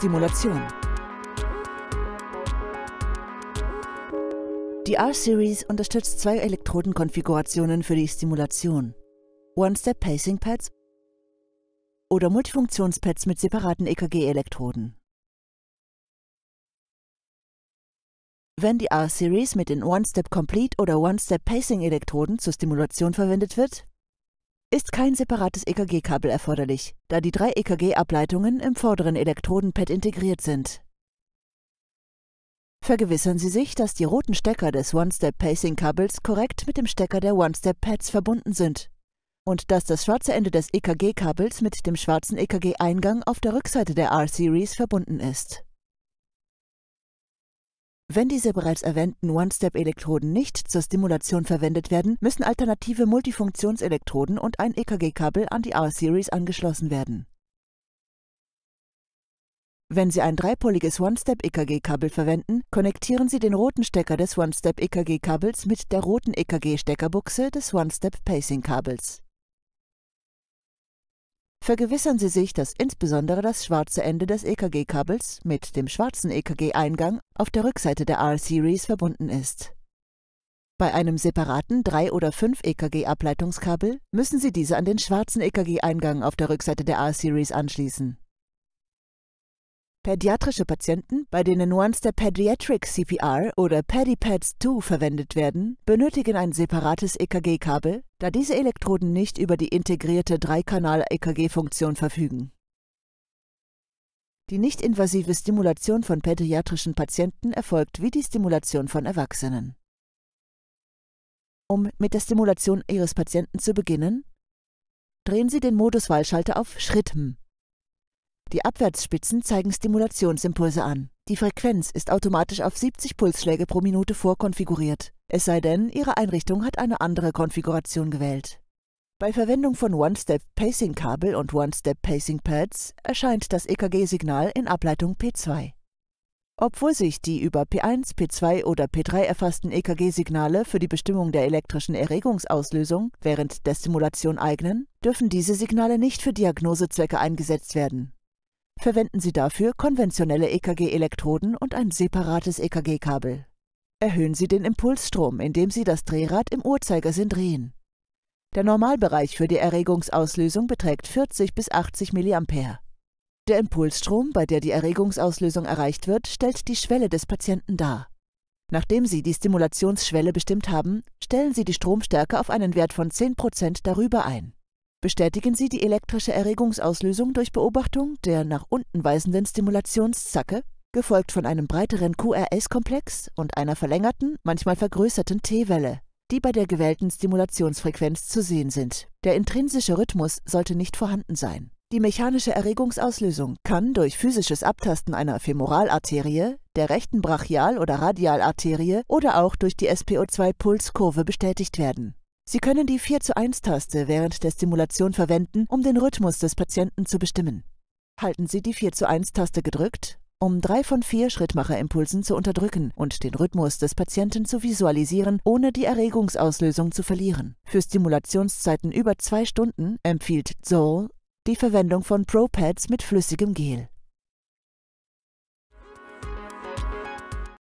Stimulation. Die R-Series unterstützt zwei Elektrodenkonfigurationen für die Stimulation. One-Step-Pacing-Pads oder Multifunktionspads mit separaten EKG-Elektroden. Wenn die R-Series mit den One-Step-Complete oder One-Step-Pacing-Elektroden zur Stimulation verwendet wird, ist kein separates EKG-Kabel erforderlich, da die drei EKG-Ableitungen im vorderen Elektrodenpad integriert sind. Vergewissern Sie sich, dass die roten Stecker des One-Step-Pacing-Kabels korrekt mit dem Stecker der One-Step-Pads verbunden sind und dass das schwarze Ende des EKG-Kabels mit dem schwarzen EKG-Eingang auf der Rückseite der R-Series verbunden ist. Wenn diese bereits erwähnten One-Step-Elektroden nicht zur Stimulation verwendet werden, müssen alternative Multifunktionselektroden und ein EKG-Kabel an die R-Series angeschlossen werden. Wenn Sie ein dreipoliges One-Step-EKG-Kabel verwenden, konnektieren Sie den roten Stecker des One-Step-EKG-Kabels mit der roten EKG-Steckerbuchse des One-Step-Pacing-Kabels. Vergewissern Sie sich, dass insbesondere das schwarze Ende des EKG-Kabels mit dem schwarzen EKG-Eingang auf der Rückseite der R-Series verbunden ist. Bei einem separaten 3- oder 5-EKG-Ableitungskabel müssen Sie diese an den schwarzen EKG-Eingang auf der Rückseite der R-Series anschließen Pädiatrische Patienten, bei denen Nuance der Pediatric CPR oder PediPads 2 verwendet werden, benötigen ein separates EKG-Kabel, da diese Elektroden nicht über die integrierte Dreikanal-EKG-Funktion verfügen. Die nicht-invasive Stimulation von pädiatrischen Patienten erfolgt wie die Stimulation von Erwachsenen. Um mit der Stimulation Ihres Patienten zu beginnen, drehen Sie den Moduswahlschalter auf Schrittm die Abwärtsspitzen zeigen Stimulationsimpulse an. Die Frequenz ist automatisch auf 70 Pulsschläge pro Minute vorkonfiguriert, es sei denn, Ihre Einrichtung hat eine andere Konfiguration gewählt. Bei Verwendung von One-Step-Pacing-Kabel und One-Step-Pacing-Pads erscheint das EKG-Signal in Ableitung P2. Obwohl sich die über P1, P2 oder P3 erfassten EKG-Signale für die Bestimmung der elektrischen Erregungsauslösung während der Stimulation eignen, dürfen diese Signale nicht für Diagnosezwecke eingesetzt werden verwenden Sie dafür konventionelle EKG-Elektroden und ein separates EKG-Kabel. Erhöhen Sie den Impulsstrom, indem Sie das Drehrad im Uhrzeigersinn drehen. Der Normalbereich für die Erregungsauslösung beträgt 40 bis 80 mA. Der Impulsstrom, bei der die Erregungsauslösung erreicht wird, stellt die Schwelle des Patienten dar. Nachdem Sie die Stimulationsschwelle bestimmt haben, stellen Sie die Stromstärke auf einen Wert von 10% darüber ein. Bestätigen Sie die elektrische Erregungsauslösung durch Beobachtung der nach unten weisenden Stimulationszacke, gefolgt von einem breiteren QRS-Komplex und einer verlängerten, manchmal vergrößerten T-Welle, die bei der gewählten Stimulationsfrequenz zu sehen sind. Der intrinsische Rhythmus sollte nicht vorhanden sein. Die mechanische Erregungsauslösung kann durch physisches Abtasten einer Femoralarterie, der rechten Brachial- oder Radialarterie oder auch durch die SPO2-Pulskurve bestätigt werden. Sie können die 4 zu 1 Taste während der Stimulation verwenden, um den Rhythmus des Patienten zu bestimmen. Halten Sie die 4 zu 1 Taste gedrückt, um drei von vier Schrittmacherimpulsen zu unterdrücken und den Rhythmus des Patienten zu visualisieren, ohne die Erregungsauslösung zu verlieren. Für Stimulationszeiten über zwei Stunden empfiehlt Zoll die Verwendung von Pro-Pads mit flüssigem Gel.